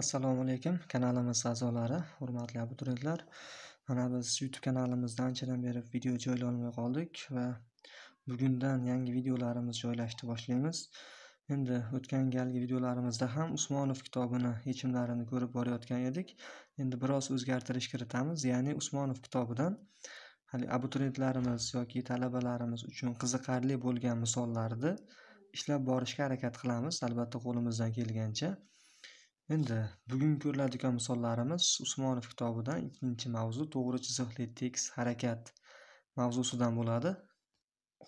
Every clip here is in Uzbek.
assalomu alaykum kanalimiz a'zolari hurmatli abituriyentlar mana biz youtube kanalimizda anchadan beri video joylolmay qoldik va bugundan yangi videolarimiz joylashni boshlaymiz endi o'tgan galgi videolarimizda ham usmonov kitobini yechimlarini ko'rib borayotgan edik endi biroz o'zgartirish kiritamiz ya'ni usmonov kitobidan hali abituriyentlarimiz yoki talabalarimiz uchun qiziqarli bo'lgan misollarni ishlab borishga harakat qilamiz albatta qo'limizdan kelgancha Endi bugun ko'riladigan misollarimiz Usmonov kitobidan ikkinchi mavzu to'g'ri chiziqli tekis harakat mavzusidan bo'ladi.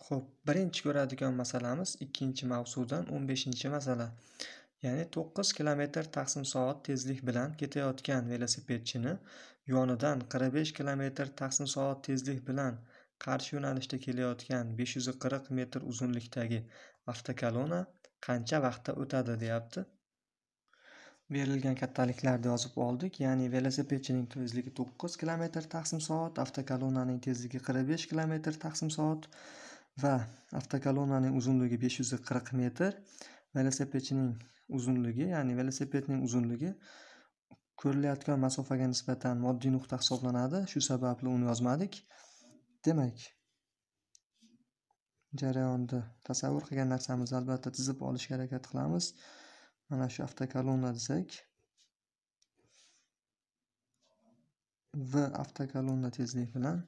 Xo'p, birinchi ko'radigan masalamiz ikkinchi mavzudan 15 masala. Ya'ni 9 kilometr taqsim soat tezlik bilan ketayotgan velosipedchini yonidan 45 kilometr taqsim soat tezlik bilan qarshi yo'nalishda kelayotgan 540 metr uzunlikdagi avtokolona qancha vaqtda o'tadi, deyapti. berilgan kattaliklarda yozib oldik ya'ni velosipedchining tezligi to'qqiz kilometr taqsim soat avtokolonaning tezligi qirq besh kilometr taqsim soat va avtokolonaning uzunligi besh yuz qirq metr velosipedchining uzunligi ya'ni velosipedning uzunligi ko'rilayotgan masofaga nisbatan moddiy nuqta hisoblanadi shu sababli uni yozmadik demak jarayonda tasavvur qilgan narsamizni albatta tizib olishga harakat qilamiz mana shu avtokolonna desak v avtokolonna tezlik bilan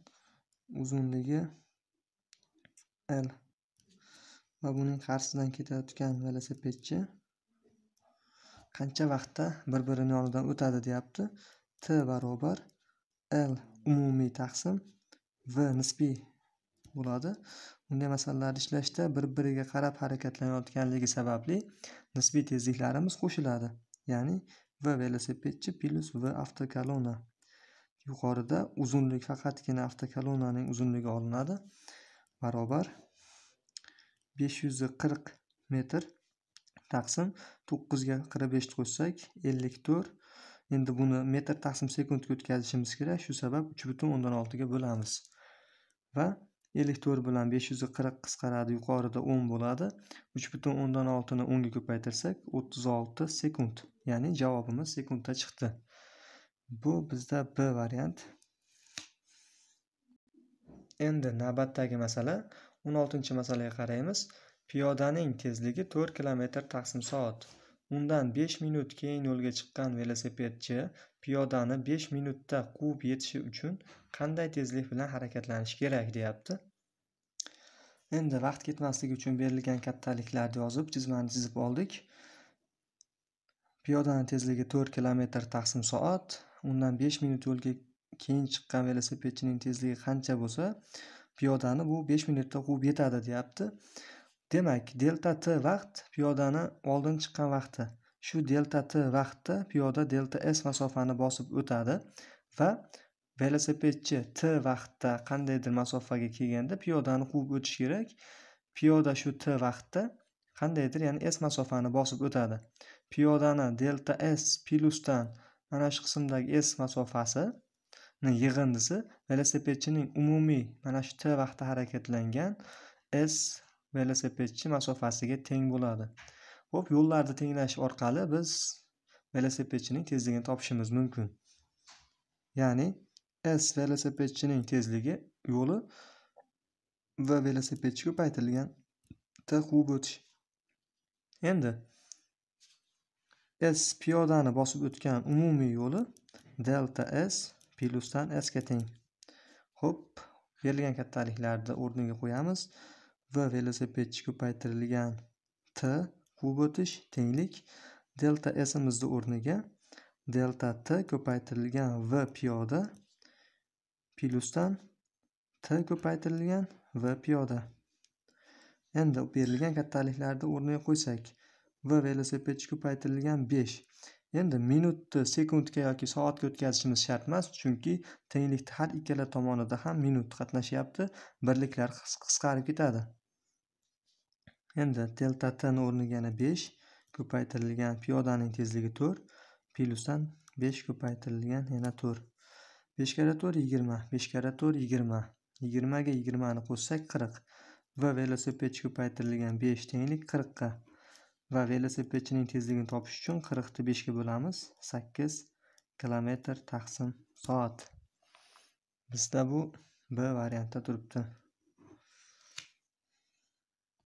uzunligi l va buning qarshisidan ketayotgan velosipedchi qancha vaqtda bir birini yonidan o'tadi deyapti t barobar l umumiy taqsim v nisbiy bo'ladi bunday masalalarni ishlashda bir biriga qarab harakatlanayotganligi sababli nisbiy tezliklarimiz qo'shiladi ya'ni v velosipedchi plyus v avtokolona yuqorida uzunlik faqatgina avtokolonaning uzunligi olinadi barobar besh yuz qirq metr taqsim to'qqizga qirq beshni qo'shsak ellik to'rt endi buni metr taqsim sekundga o'tkazishimiz kerak shu sabab uch butun o'ndan oltiga bo'lamiz va ellik to'rt bilan besh yuz qirq qisqaradi yuqorida o'n bo'ladi uch butun o'ndan oltini o'nga ko'paytirsak o'ttiz olti sekund ya'ni javobimiz sekundda chiqdi bu bizda b variant endi navbatdagi masala o'n oltinchi masalaga qaraymiz piyodaning tezligi to'rt kilometr taqsim soat undan besh minut keyin yo'lga chiqqan velosipedchi piyodani besh minutda quvib yetishi uchun qanday tezlik bilan harakatlanish kerak deyapti endi vaqt ketmasligi uchun berilgan kattaliklarni yozib chizmani chizib oldik piyodani tezligi to'rt kilometr taqsim soat undan besh minut yo'lga keyin chiqqan velosipedchining tezligi qancha bo'lsa piyodani bu besh minutda quvib yetadi deyapti demak delta t vaqt piyodani oldin chiqqan vaqti Shu delta t vaqtda piyoda delta s masofani bosib o'tadi va velosipedchi t vaqtda qandaydir masofaga kelganda piyodani quvib o'tish kerak. Piyoda shu t vaqtda qandaydir ya'ni s masofani bosib o'tadi. Piyodani delta s plyusdan mana shu qismdagi s masofasi yig'indisi velosipedchining umumiy mana shu t vaqtda harakatlangan s velosipedchi masofasiga teng bo'ladi. ho'p yo'llarni tenglash orqali biz velosipedchining tezligini topishimiz mumkin. Ya'ni S velosipedchining tezligi yo'li V velosipedchi ko'paytirilgan T quvib o'tish. Endi S piyodani bosib o'tgan umumiy yo'li delta S plyusdan S ga teng. ho'p berilgan kattaliklarni o'rniga qo'yamiz. V velosipedchi ko'paytirilgan T kub o'tish tenglik delta s o'rniga delta t ko'paytirilgan v piyoda plyusdan t ko'paytirilgan v piyoda endi berilgan kattaliklarni o'rniga qo'ysak v velosipedchi ko'paytirilgan besh endi minutni sekundga yoki soatga o'tkazishimiz shart emas chunki tenglikni har ikkala tomonida ham minut qatnashyapti birliklar qisqarib ketadi Endi delta t ni o'rniga yana 5 ko'paytirilgan piyodaning tezligi 4 plusdan 5 ko'paytirilgan yana 4. 5 karra 4 20, 5 karra 4 20. 20 ga 20 ni qo'shsak 40 va velosipedchi ko'paytirilgan 5 tenglik 40 ga. Va velosipedchining tezligini topish uchun 40 ni 5 ga bo'lamiz. 8 kilometr taqsim soat. Bizda bu B variantda turibdi.